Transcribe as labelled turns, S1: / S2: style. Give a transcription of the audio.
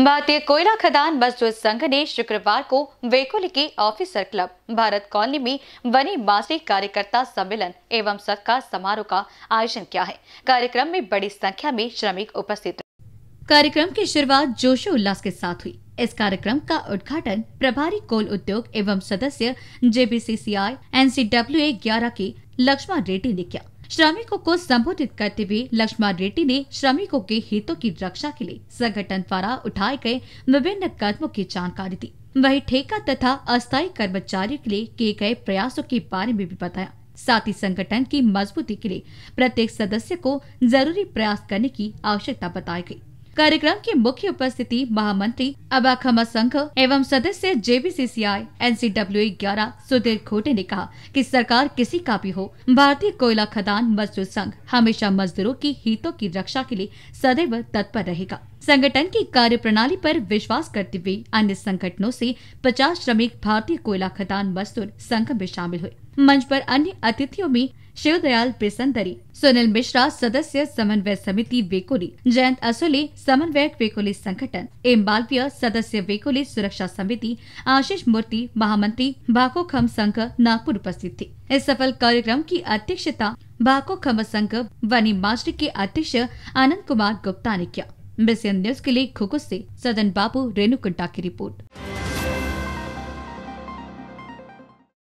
S1: भारतीय कोयला खदान मजदूर संघ ने शुक्रवार को वेकुल के ऑफिसर क्लब भारत कॉलोनी में बने मासिक कार्यकर्ता सम्मेलन एवं सत्कार समारोह का आयोजन किया है कार्यक्रम में बड़ी संख्या में श्रमिक उपस्थित कार्यक्रम की शुरुआत जोशो उल्लास के साथ हुई इस कार्यक्रम का उद्घाटन प्रभारी कोल उद्योग एवं सदस्य जेबीसीसीआई एनसीडब्ल्यूए ग्यारह के लक्ष्मण रेड्डी ने किया श्रमिकों को संबोधित करते हुए लक्ष्मण रेड्डी ने श्रमिकों के हितों की रक्षा के लिए संगठन द्वारा उठाए गए विभिन्न कदमों की जानकारी दी वही ठेका तथा अस्थायी कर्मचारियों के लिए किए गए प्रयासों के बारे में भी बताया साथ ही संगठन की मजबूती के लिए प्रत्येक सदस्य को जरूरी प्रयास करने की आवश्यकता बताई गयी कार्यक्रम की मुख्य उपस्थिति महामंत्री अबा संघ एवं सदस्य जेबीसीसीआई एनसीडब्ल्यू ग्यारह सुधीर खोटे ने कहा कि सरकार किसी का भी हो भारतीय कोयला खदान मजदूर संघ हमेशा मजदूरों की हितों की रक्षा के लिए सदैव तत्पर रहेगा संगठन की कार्य प्रणाली पर विश्वास करते हुए अन्य संगठनों से 50 श्रमिक भारतीय कोयला खदान मजदूर संघ में शामिल हुए मंच पर अन्य अतिथियों में शिव दयाल प्रेसंदरी सुनील मिश्रा सदस्य समन्वय समिति वेकोली जयंत असोले समन्वयक वेकोली संगठन एम बालविया सदस्य वेकोली सुरक्षा समिति आशीष मूर्ति महामंत्री भाको खम संघ नागपुर उपस्थित थे इस सफल कार्यक्रम की अध्यक्षता भाको खम संघ वनी मास्टर के अध्यक्ष आनंद कुमार गुप्ता ने किया मिस न्यूज के लिए खुकुस से सदन बाबू रेणुकुंटा की रिपोर्ट